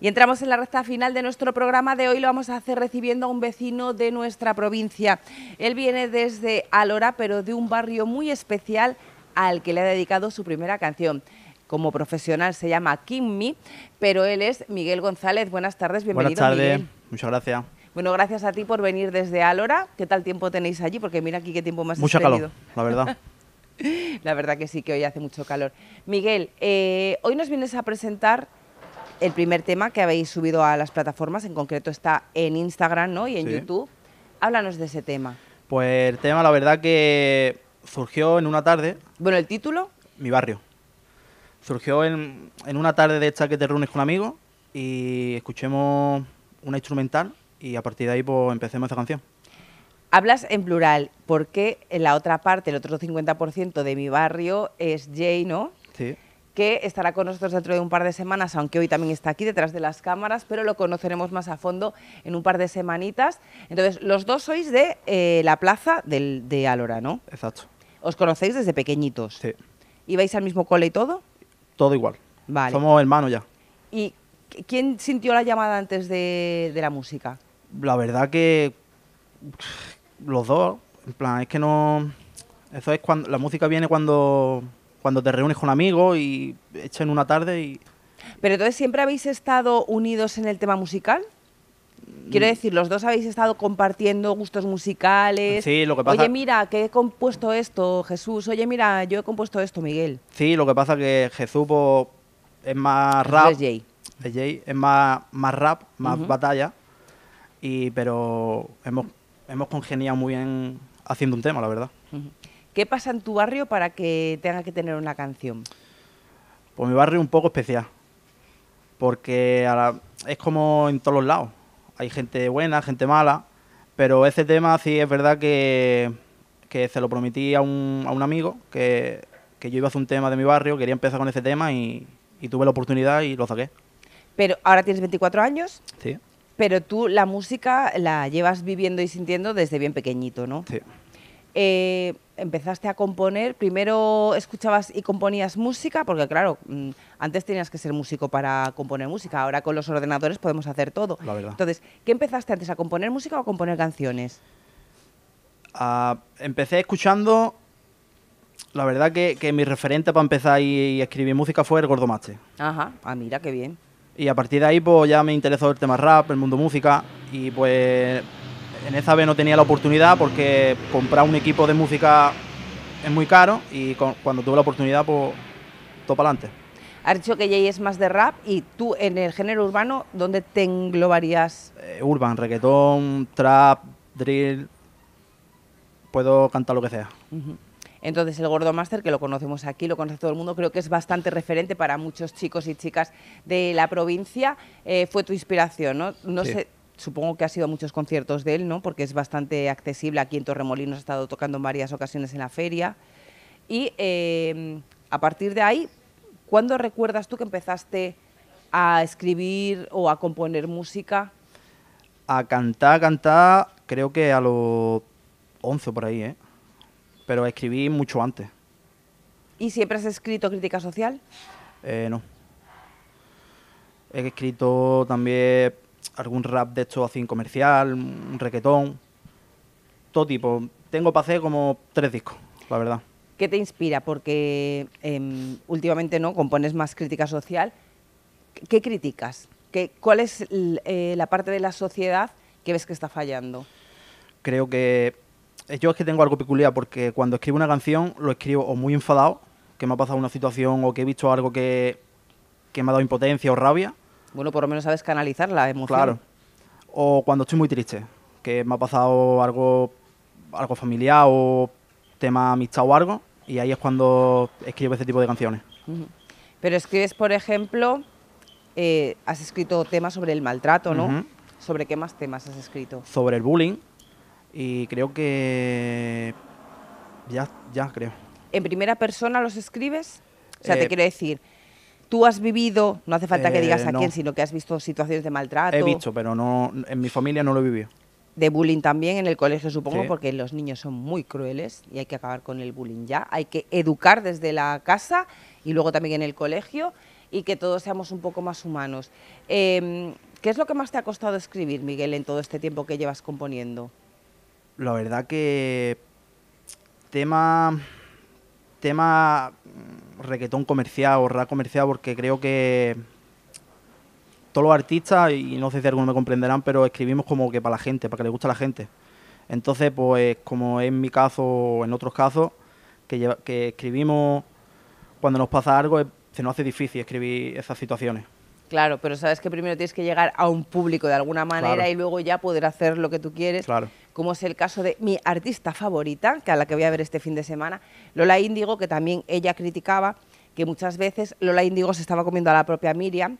Y entramos en la recta final de nuestro programa de hoy. Lo vamos a hacer recibiendo a un vecino de nuestra provincia. Él viene desde Alora, pero de un barrio muy especial al que le ha dedicado su primera canción. Como profesional se llama Kimmi, pero él es Miguel González. Buenas tardes, bienvenido. Buenas tardes, muchas gracias. Bueno, gracias a ti por venir desde Alora. ¿Qué tal tiempo tenéis allí? Porque mira aquí qué tiempo más Mucho calor, la verdad. la verdad que sí, que hoy hace mucho calor. Miguel, eh, hoy nos vienes a presentar el primer tema que habéis subido a las plataformas, en concreto está en Instagram ¿no? y en YouTube. Háblanos de ese tema. Pues el tema, la verdad que surgió en una tarde. Bueno, ¿el título? Mi barrio. Surgió en, una tarde de esta que te reúnes con amigo y escuchemos una instrumental y a partir de ahí pues, empecemos esta canción. Hablas en plural, porque en la otra parte, el otro 50% de mi barrio es Jay, ¿no? Sí que estará con nosotros dentro de un par de semanas, aunque hoy también está aquí detrás de las cámaras, pero lo conoceremos más a fondo en un par de semanitas. Entonces, los dos sois de eh, la plaza de Alora, ¿no? Exacto. ¿Os conocéis desde pequeñitos? Sí. ¿Ibais al mismo cole y todo? Todo igual. Vale. Somos hermanos ya. ¿Y quién sintió la llamada antes de, de la música? La verdad que los dos, en plan, es que no... Eso es cuando... La música viene cuando cuando te reúnes con amigo y echen una tarde y... Pero entonces siempre habéis estado unidos en el tema musical? Quiero mm. decir, los dos habéis estado compartiendo gustos musicales. Sí, lo que pasa. Oye, mira, que he compuesto esto, Jesús. Oye, mira, yo he compuesto esto, Miguel. Sí, lo que pasa que Jesús pues, es más rap. Es Jay. Es, Jay, es más, más rap, más batalla. Y, pero hemos, hemos congeniado muy bien haciendo un tema, la verdad. ¿Qué pasa en tu barrio para que tenga que tener una canción? Pues mi barrio es un poco especial, porque es como en todos los lados. Hay gente buena, gente mala, pero ese tema sí es verdad que, se lo prometí a un, amigo, que, que, yo iba a hacer un tema de mi barrio, quería empezar con ese tema y, y tuve la oportunidad y lo saqué. Pero ahora tienes 24 años. Sí. Pero tú la música la llevas viviendo y sintiendo desde bien pequeñito, ¿no? Sí. Eh, empezaste a componer, primero escuchabas y componías música, porque claro, mm, antes tenías que ser músico para componer música, ahora con los ordenadores podemos hacer todo. Entonces, ¿qué empezaste antes, a componer música o a componer canciones? Ah, empecé escuchando, la verdad que, mi referente para empezar y, escribir música fue el Gordo Mache... Ajá, ah, mira, qué bien. Y a partir de ahí pues ya me interesó el tema rap, el mundo música, y pues en esa vez no tenía la oportunidad porque comprar un equipo de música es muy caro y cuando tuve la oportunidad, pues todo para adelante. Has dicho que Jay es más de rap y tú en el género urbano, ¿dónde te englobarías? Eh, urban, reggaetón, trap, drill, puedo cantar lo que sea. Entonces el Gordo Master, que lo conocemos aquí, lo conoce todo el mundo, creo que es bastante referente para muchos chicos y chicas de la provincia, eh, fue tu inspiración, ¿no? no sé, supongo que ha sido muchos conciertos de él, ¿no? Porque es bastante accesible. Aquí en Torremolinos ha estado tocando en varias ocasiones en la feria. Y em, a partir de ahí, ¿cuándo recuerdas tú que empezaste a escribir o a componer música? A cantar, cantar, creo que a los 11 por ahí, ¿eh? Pero escribí mucho antes. ¿Y siempre has escrito crítica social? Eh, no. He escrito también algún rap de esto así comercial, un requetón, todo tipo. Tengo para hacer como tres discos, la verdad. ¿Qué te inspira? Porque em, últimamente no compones más crítica social. ¿Qué criticas? ¿Qué, ¿Cuál es eh, la parte de la sociedad que ves que está fallando? Creo que eh, yo es que tengo algo peculiar porque cuando escribo una canción lo escribo o muy enfadado, que me ha pasado una situación o que he visto algo que, que me ha dado impotencia o rabia, bueno, por lo menos sabes canalizar la emoción. Claro. O cuando estoy muy triste, que me ha pasado algo, algo familiar o tema amistad o algo, y ahí es cuando escribo ese tipo de canciones. Pero escribes, por ejemplo, eh, has escrito temas sobre el maltrato, ¿no? ¿Sobre qué más temas has escrito? Sobre el bullying, y creo que ya, ya creo. ¿En primera persona los escribes? O sea, te eh, quiero decir, Tú has vivido, no hace falta que digas eh, a quién, sino que has visto situaciones de maltrato. He visto, pero no en mi familia no lo he vivido. De bullying también en el colegio, supongo, porque los niños son muy crueles y hay que acabar con el bullying ya. Hay que educar desde la casa y luego también en el colegio y que todos seamos un poco más humanos. Em, ¿Qué es lo que más te ha costado escribir, Miguel, en todo este tiempo que llevas componiendo? La verdad que tema tema ...requetón comercial o rap comercial porque creo que todos los artistas, y no sé si algunos me comprenderán, pero escribimos como que para la gente, para que le guste a la gente. Entonces, pues como en mi caso o en otros casos, que escribimos cuando nos pasa algo, se nos hace difícil escribir esas situaciones. Claro, pero sabes que primero tienes que llegar a un público de alguna manera y luego ya poder hacer lo que tú quieres. Claro. Como es el caso de mi artista favorita, que a la que voy a ver este fin de semana, Lola Índigo, que también ella criticaba que muchas veces Lola Índigo se estaba comiendo a la propia Miriam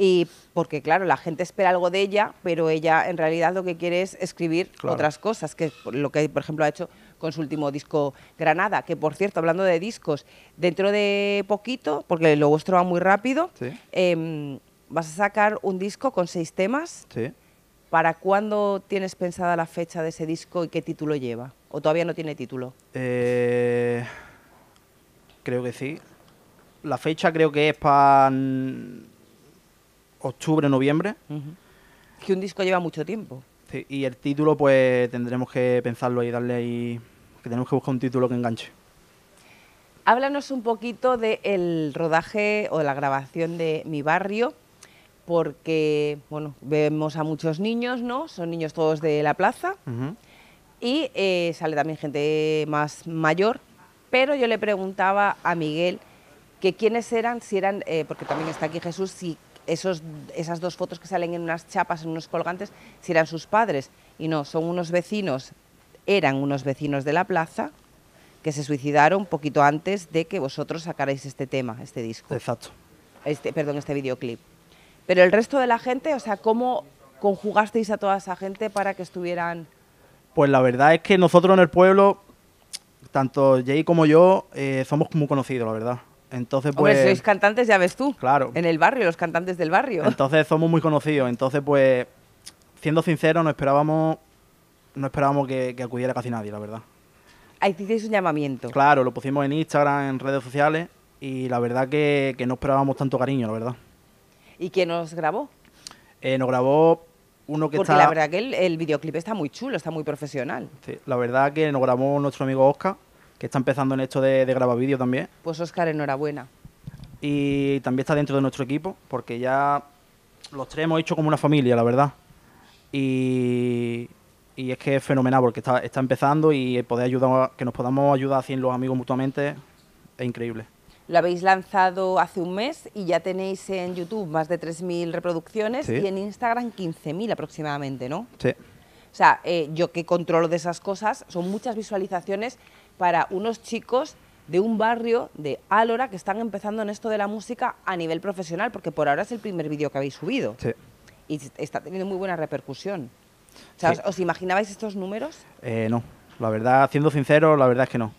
y porque claro, la gente espera algo de ella, pero ella en realidad lo que quiere es escribir otras cosas, que es lo que por ejemplo ha hecho con su último disco Granada, que por cierto, hablando de discos, dentro de poquito, porque lo vuestro va muy rápido, em, vas a sacar un disco con seis temas. Sí. ¿Para cuándo tienes pensada la fecha de ese disco y qué título lleva? ¿O todavía no tiene título? Eh, creo que sí. La fecha creo que es para octubre, noviembre. Que un disco lleva mucho tiempo. Sí, y el título pues tendremos que pensarlo y darle ahí... Que tenemos que buscar un título que enganche. Háblanos un poquito del rodaje o de la grabación de Mi Barrio porque, bueno, vemos a muchos niños, ¿no? Son niños todos de la plaza y eh, sale también gente más mayor, pero yo le preguntaba a Miguel que quiénes eran, si eran, eh, porque también está aquí Jesús, si esos, esas dos fotos que salen en unas chapas, en unos colgantes, si eran sus padres. Y no, son unos vecinos, eran unos vecinos de la plaza que se suicidaron poquito antes de que vosotros sacarais este tema, este disco. Exacto. Este, perdón, este videoclip. Pero el resto de la gente, o sea, ¿cómo conjugasteis a toda esa gente para que estuvieran...? Pues la verdad es que nosotros en el pueblo, tanto Jay como yo, eh, somos muy conocidos, la verdad. Entonces, pues. Hombre, sois cantantes, ya ves tú. Claro. En el barrio, los cantantes del barrio. Entonces somos muy conocidos. Entonces, pues, siendo sinceros, no esperábamos, no esperábamos que, acudiera casi nadie, la verdad. Ahí hicisteis un llamamiento. Claro, lo pusimos en Instagram, en redes sociales, y la verdad que no esperábamos tanto cariño, la verdad. ¿Y quién nos grabó? Eh, nos grabó uno que Porque la verdad que el, videoclip está muy chulo, está muy profesional. Sí, la verdad que nos grabó nuestro amigo Oscar, que está empezando en esto de, grabar vídeo también. Pues Oscar, enhorabuena. Y también está dentro de nuestro equipo, porque ya los tres hemos hecho como una familia, la verdad. Y, es que es fenomenal porque está, está empezando y poder ayudar, que nos podamos ayudar haciendo los amigos mutuamente es increíble. Lo habéis lanzado hace un mes y ya tenéis en YouTube más de 3.000 reproducciones y en Instagram 15.000 aproximadamente, ¿no? Sí. O sea, eh, yo que controlo de esas cosas, son muchas visualizaciones para unos chicos de un barrio de Álora que están empezando en esto de la música a nivel profesional, porque por ahora es el primer vídeo que habéis subido. Sí. Y está teniendo muy buena repercusión. O sea, ¿os, imaginabais estos números? Eh, no, la verdad, siendo sincero, la verdad es que no.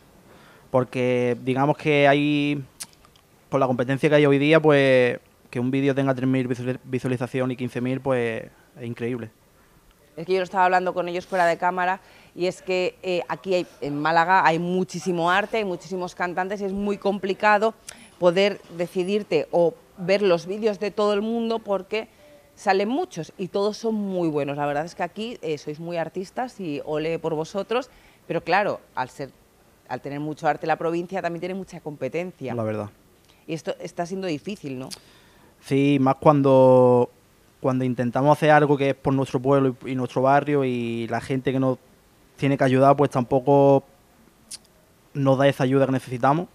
Porque digamos que hay con la competencia que hay hoy día, pues que un vídeo tenga 3.000 visualizaciones y 15.000, pues es increíble. Es que yo lo estaba hablando con ellos fuera de cámara y es que eh, aquí en Málaga hay muchísimo arte, hay muchísimos cantantes y es muy complicado poder decidirte o ver los vídeos de todo el mundo porque salen muchos y todos son muy buenos. La verdad es que aquí eh, sois muy artistas y ole por vosotros, pero claro, al ser al tener mucho arte la provincia también tiene mucha competencia. La verdad. Y esto está siendo difícil, ¿no? Sí, más cuando, cuando intentamos hacer algo que es por nuestro pueblo y, nuestro barrio y la gente que nos tiene que ayudar, pues tampoco nos da esa ayuda que necesitamos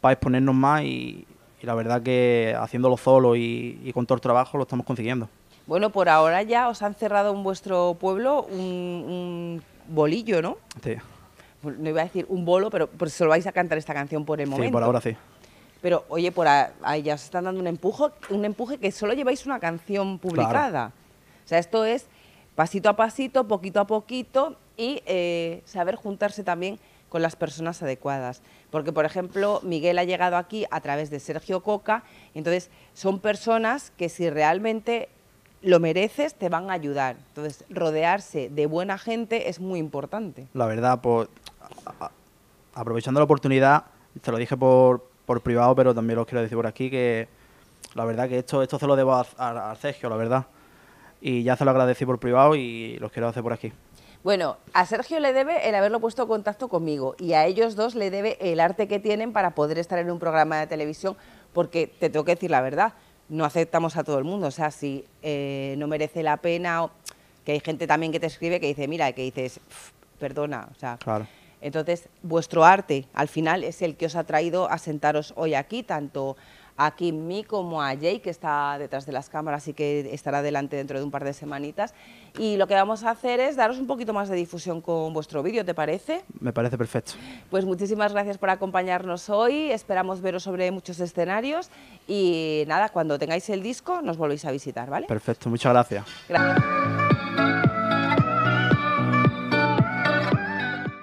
para exponernos más y, la verdad que haciéndolo solo y, con todo el trabajo lo estamos consiguiendo. Bueno, por ahora ya os han cerrado en vuestro pueblo un, bolillo, ¿no? Sí. Pues, no iba a decir un bolo, pero, por pues se vais a cantar esta canción por el momento. Sí, por ahora sí. Pero oye, por ahí ya os están dando un empuje, un empuje que solo lleváis una canción publicada. O sea, esto es pasito a pasito, poquito a poquito y eh, saber juntarse también con las personas adecuadas. Porque, por ejemplo, Miguel ha llegado aquí a través de Sergio Coca, entonces son personas que si realmente lo mereces, te van a ayudar. Entonces, rodearse de buena gente es muy importante. La verdad, pues, aprovechando la oportunidad, te lo dije por, por privado, pero también os quiero decir por aquí que la verdad que esto, esto se lo debo a, Sergio, la verdad. Y ya se lo agradecí por privado y los quiero hacer por aquí. Bueno, a Sergio le debe el haberlo puesto en contacto conmigo y a ellos dos le debe el arte que tienen para poder estar en un programa de televisión, porque te tengo que decir la verdad, no aceptamos a todo el mundo, o sea, si eh, no merece la pena, que hay gente también que te escribe que dice, mira, que dices, perdona, o sea, claro. Entonces, vuestro arte al final es el que os ha traído a sentaros hoy aquí, tanto a mí como a Jay, que está detrás de las cámaras y que estará delante dentro de un par de semanitas. Y lo que vamos a hacer es daros un poquito más de difusión con vuestro vídeo, ¿te parece? Me parece perfecto. Pues muchísimas gracias por acompañarnos hoy, esperamos veros sobre muchos escenarios y nada, cuando tengáis el disco nos volvéis a visitar, ¿vale? Perfecto, muchas gracias. Gracias.